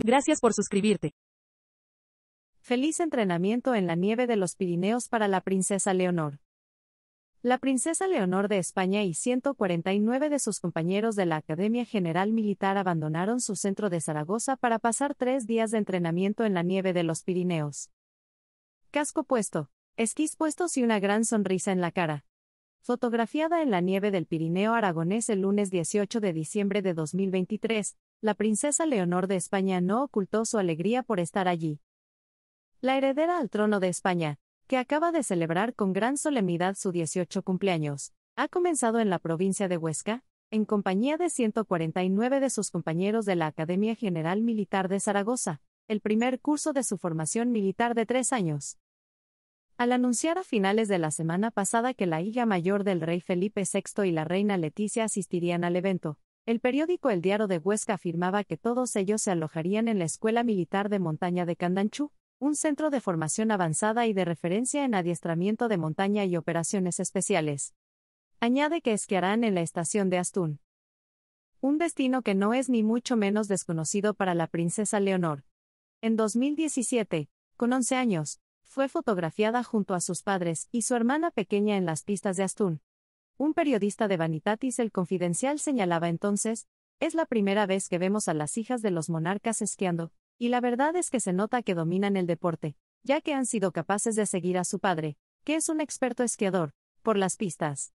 Gracias por suscribirte. Feliz entrenamiento en la nieve de los Pirineos para la princesa Leonor. La princesa Leonor de España y 149 de sus compañeros de la Academia General Militar abandonaron su centro de Zaragoza para pasar tres días de entrenamiento en la nieve de los Pirineos. Casco puesto, esquís puestos y una gran sonrisa en la cara. Fotografiada en la nieve del Pirineo aragonés el lunes 18 de diciembre de 2023, la princesa Leonor de España no ocultó su alegría por estar allí. La heredera al trono de España, que acaba de celebrar con gran solemnidad su 18 cumpleaños, ha comenzado en la provincia de Huesca, en compañía de 149 de sus compañeros de la Academia General Militar de Zaragoza, el primer curso de su formación militar de tres años. Al anunciar a finales de la semana pasada que la hija mayor del rey Felipe VI y la reina Leticia asistirían al evento, el periódico El Diario de Huesca afirmaba que todos ellos se alojarían en la Escuela Militar de Montaña de Candanchú, un centro de formación avanzada y de referencia en adiestramiento de montaña y operaciones especiales. Añade que esquiarán en la estación de Astún. Un destino que no es ni mucho menos desconocido para la princesa Leonor. En 2017, con 11 años, fue fotografiada junto a sus padres y su hermana pequeña en las pistas de Astún. Un periodista de Vanitatis El Confidencial señalaba entonces, es la primera vez que vemos a las hijas de los monarcas esquiando, y la verdad es que se nota que dominan el deporte, ya que han sido capaces de seguir a su padre, que es un experto esquiador, por las pistas.